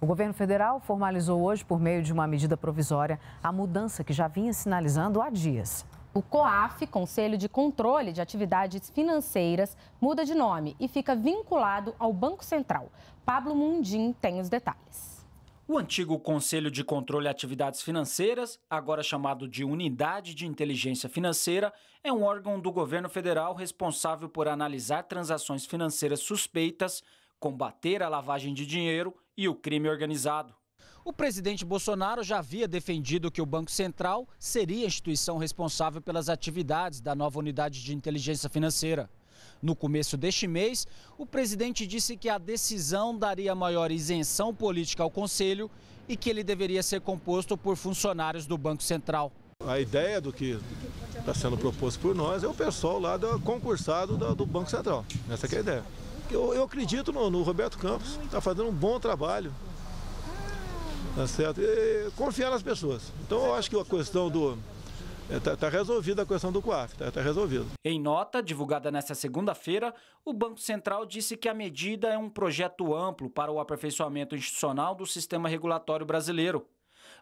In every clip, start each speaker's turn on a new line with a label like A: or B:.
A: O governo federal formalizou hoje, por meio de uma medida provisória, a mudança que já vinha sinalizando há dias. O COAF, Conselho de Controle de Atividades Financeiras, muda de nome e fica vinculado ao Banco Central. Pablo Mundim tem os detalhes.
B: O antigo Conselho de Controle de Atividades Financeiras, agora chamado de Unidade de Inteligência Financeira, é um órgão do governo federal responsável por analisar transações financeiras suspeitas combater a lavagem de dinheiro e o crime organizado. O presidente Bolsonaro já havia defendido que o Banco Central seria a instituição responsável pelas atividades da nova unidade de inteligência financeira. No começo deste mês, o presidente disse que a decisão daria maior isenção política ao Conselho e que ele deveria ser composto por funcionários do Banco Central.
C: A ideia do que está sendo proposto por nós é o pessoal lá do, concursado do, do Banco Central. Essa é a ideia eu, eu acredito no, no Roberto Campos, está fazendo um bom trabalho. Tá certo? E, confiar nas pessoas. Então eu acho que a questão do, Está é, tá resolvida a questão do COAF, está tá resolvido.
B: Em nota, divulgada nesta segunda-feira, o Banco Central disse que a medida é um projeto amplo para o aperfeiçoamento institucional do sistema regulatório brasileiro.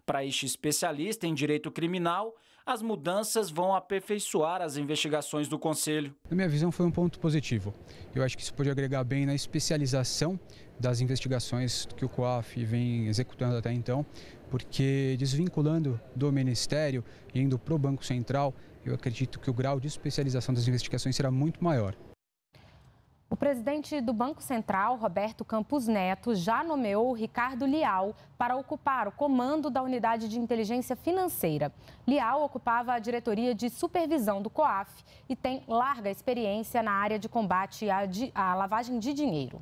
B: Para este especialista em direito criminal, as mudanças vão aperfeiçoar as investigações do Conselho.
D: Na minha visão, foi um ponto positivo. Eu acho que isso pode agregar bem na especialização das investigações que o COAF vem executando até então, porque desvinculando do Ministério e indo para o Banco Central, eu acredito que o grau de especialização das investigações será muito maior.
A: O presidente do Banco Central, Roberto Campos Neto, já nomeou Ricardo Lial para ocupar o comando da unidade de inteligência financeira. Lial ocupava a diretoria de supervisão do COAF e tem larga experiência na área de combate à, lavagem de dinheiro.